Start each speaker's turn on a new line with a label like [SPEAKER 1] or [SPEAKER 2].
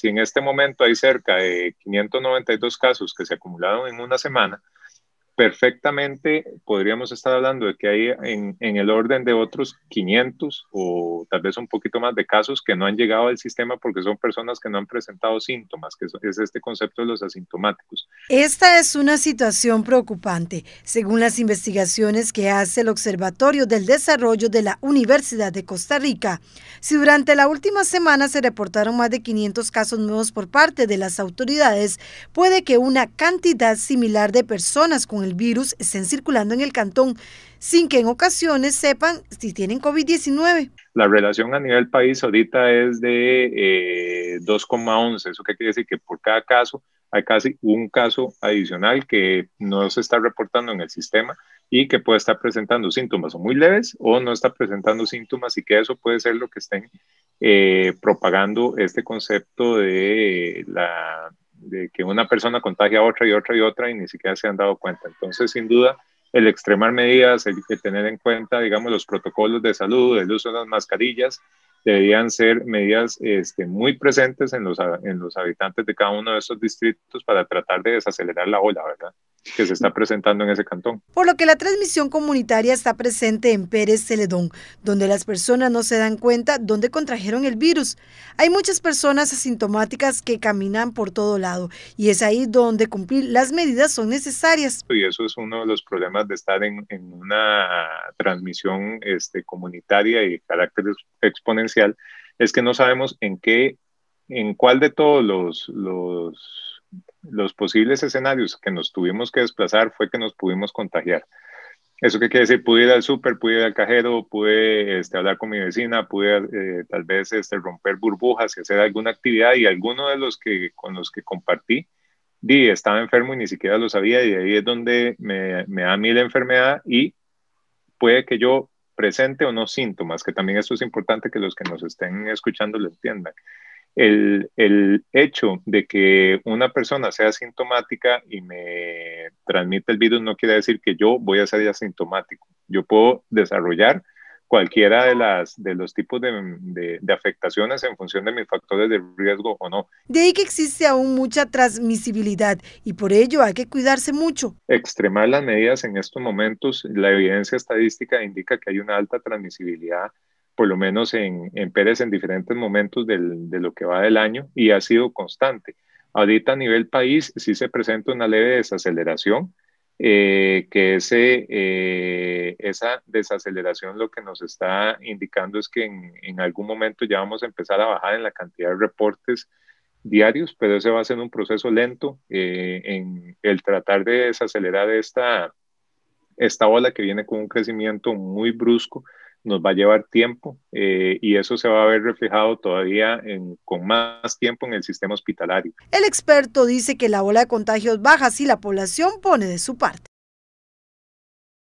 [SPEAKER 1] si en este momento hay cerca de 592 casos que se acumularon en una semana, perfectamente podríamos estar hablando de que hay en, en, el orden de otros 500 o tal vez un poquito más de casos que no han llegado al sistema porque son personas que no han presentado síntomas, que es este concepto de los asintomáticos.
[SPEAKER 2] Esta es una situación preocupante, según las investigaciones que hace el Observatorio del Desarrollo de la Universidad de Costa Rica. Si durante la última semana se reportaron más de 500 casos nuevos por parte de las autoridades, puede que una cantidad similar de personas con el virus estén circulando en el cantón, sin que en ocasiones sepan si tienen COVID-19.
[SPEAKER 1] La relación a nivel país ahorita es de eh, 2,11. ¿Eso qué quiere decir? Que por cada caso hay casi un caso adicional que no se está reportando en el sistema y que puede estar presentando síntomas o muy leves o no está presentando síntomas y que eso puede ser lo que estén eh, propagando este concepto de la de que una persona contagia a otra y otra y otra y ni siquiera se han dado cuenta. Entonces, sin duda, el extremar medidas, el, tener en cuenta, digamos, los protocolos de salud, el uso de las mascarillas, deberían ser medidas este, muy presentes en los, en los habitantes de cada uno de esos distritos para tratar de desacelerar la ola, ¿verdad? que se está presentando en ese cantón.
[SPEAKER 2] Por lo que la transmisión comunitaria está presente en Pérez Celedón, donde las personas no se dan cuenta dónde contrajeron el virus. Hay muchas personas asintomáticas que caminan por todo lado y es ahí donde cumplir las medidas son necesarias.
[SPEAKER 1] Y eso es uno de los problemas de estar en, una transmisión este, comunitaria y de carácter exponencial, es que no sabemos en qué, en cuál de todos los, los los posibles escenarios que nos tuvimos que desplazar fue que nos pudimos contagiar. ¿Eso que quiere decir? Pude ir al súper, pude ir al cajero, pude este, hablar con mi vecina, pude eh, tal vez este, romper burbujas y hacer alguna actividad y alguno de los que con los que compartí di, estaba enfermo y ni siquiera lo sabía y ahí es donde me, me da a mí la enfermedad y puede que yo presente o no síntomas, que también esto es importante que los que nos estén escuchando lo entiendan el, hecho de que una persona sea asintomática y me transmita el virus no quiere decir que yo voy a ser asintomático. Yo puedo desarrollar cualquiera de, las, de los tipos de, de, afectaciones en función de mis factores de riesgo o no.
[SPEAKER 2] De ahí que existe aún mucha transmisibilidad y por ello hay que cuidarse mucho.
[SPEAKER 1] Extremar las medidas en estos momentos, la evidencia estadística indica que hay una alta transmisibilidad por lo menos en, en Pérez en diferentes momentos de lo que va del año y ha sido constante. Ahorita a nivel país sí se presenta una leve desaceleración, eh, que ese, eh, esa desaceleración lo que nos está indicando es que en, algún momento ya vamos a empezar a bajar en la cantidad de reportes diarios, pero ese va a ser un proceso lento eh, en el tratar de desacelerar esta, esta ola que viene con un crecimiento muy brusco nos va a llevar tiempo eh, y eso se va a ver reflejado todavía con más tiempo en el sistema hospitalario.
[SPEAKER 2] El experto dice que la ola de contagios baja si la población pone de su parte.